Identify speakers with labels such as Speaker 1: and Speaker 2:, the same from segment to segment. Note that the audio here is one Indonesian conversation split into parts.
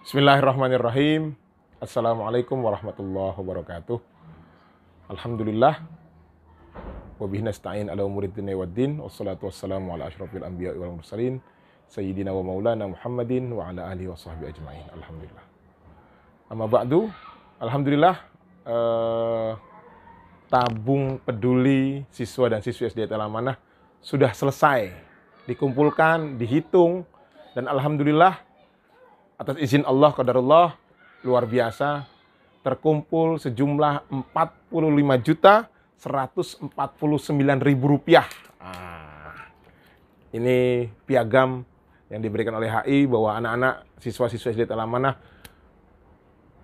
Speaker 1: Bismillahirrahmanirrahim. Assalamualaikum warahmatullahi wabarakatuh. Alhamdulillah. Wabihi nasta'in ala umurid dunia wa din. Wassalatu wassalamu ala ashrafil anbiya wal mursalin. Sayyidina wa maulana Muhammadin wa ala alihi wa sahbihi ajma'in. Alhamdulillah. Amma ba'du. Alhamdulillah. Eh, tabung peduli siswa dan siswi SD Talamanah sudah selesai. Dikumpulkan, dihitung. Dan Alhamdulillah atas izin Allah qadarullah luar biasa terkumpul sejumlah 45 juta 149 ribu rupiah. Ah, ini piagam yang diberikan oleh HI bahwa anak-anak siswa-siswa SD Talamanah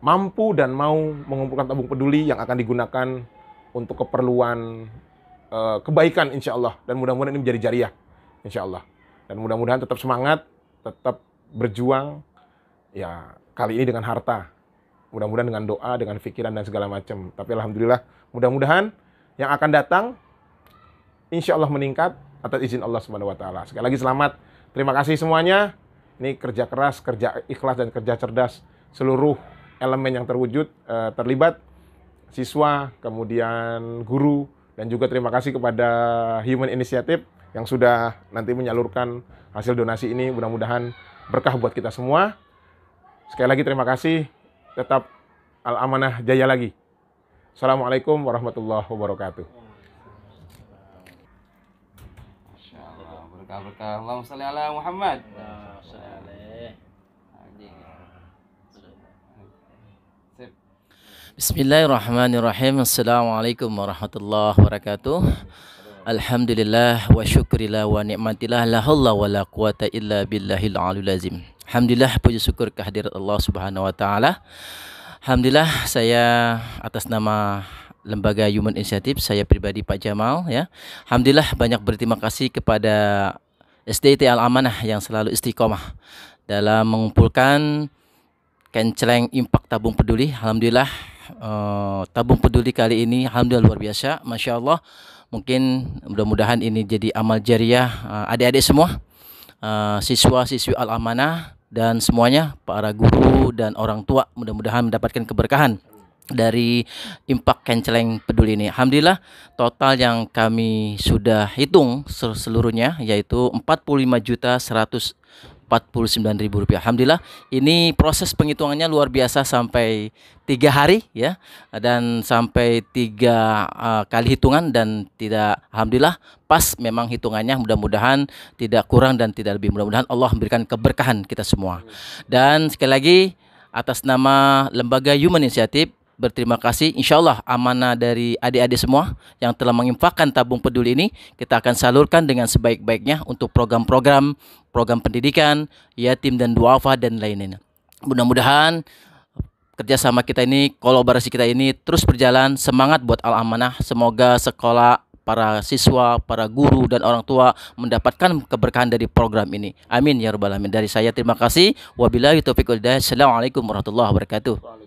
Speaker 1: mampu dan mau mengumpulkan tabung peduli yang akan digunakan untuk keperluan eh, kebaikan insya Allah dan mudah-mudahan ini menjadi jariah insya Allah dan mudah-mudahan tetap semangat tetap berjuang ya kali ini dengan harta. Mudah-mudahan dengan doa, dengan pikiran dan segala macam. Tapi alhamdulillah, mudah-mudahan yang akan datang insya Allah meningkat atas izin Allah Subhanahu wa taala. Sekali lagi selamat. Terima kasih semuanya. Ini kerja keras, kerja ikhlas dan kerja cerdas seluruh elemen yang terwujud eh, terlibat siswa, kemudian guru dan juga terima kasih kepada Human Initiative yang sudah nanti menyalurkan hasil donasi ini mudah-mudahan berkah buat kita semua. Sekali lagi terima kasih. Tetap al-amanah jaya lagi. Assalamualaikum warahmatullahi wabarakatuh.
Speaker 2: Berkah-berkah. Allahumma salli ala Muhammad. Bismillahirrahmanirrahim. Assalamualaikum warahmatullahi wabarakatuh. Alhamdulillah wa syukrillah wa ni'matillah la haula wa la quwata illa billahil alulazim. azim. Alhamdulillah puji syukur kehadirat Allah Subhanahu wa taala. Alhamdulillah saya atas nama Lembaga Human Initiative saya pribadi Pak Jamal ya. Alhamdulillah banyak berterima kasih kepada SDT Al Amanah yang selalu istiqomah dalam mengumpulkan kenceleng impak tabung peduli. Alhamdulillah uh, tabung peduli kali ini alhamdulillah luar biasa. Masya Allah mungkin mudah-mudahan ini jadi amal jariah eh, adik-adik semua uh, siswa-siswi Al Amanah dan semuanya para guru dan orang tua mudah-mudahan mendapatkan keberkahan dari impak kenceleng peduli ini. Alhamdulillah total yang kami sudah hitung seluruhnya yaitu 45 juta 100 49.000 Alhamdulillah ini proses penghitungannya luar biasa sampai tiga hari ya dan sampai tiga uh, kali hitungan dan tidak alhamdulillah pas memang hitungannya mudah-mudahan tidak kurang dan tidak lebih mudah-mudahan Allah memberikan keberkahan kita semua. Dan sekali lagi atas nama lembaga Human Initiative berterima kasih. Insya Allah amanah dari adik-adik semua yang telah menginfakkan tabung peduli ini kita akan salurkan dengan sebaik-baiknya untuk program-program program pendidikan, yatim dan duafa dan lain lainnya. Mudah-mudahan kerjasama kita ini, kolaborasi kita ini terus berjalan. Semangat buat Al-Amanah. Semoga sekolah, para siswa, para guru dan orang tua mendapatkan keberkahan dari program ini. Amin ya rabbal alamin. Dari saya terima kasih. Wabillahi taufiq wal Assalamualaikum warahmatullahi wabarakatuh.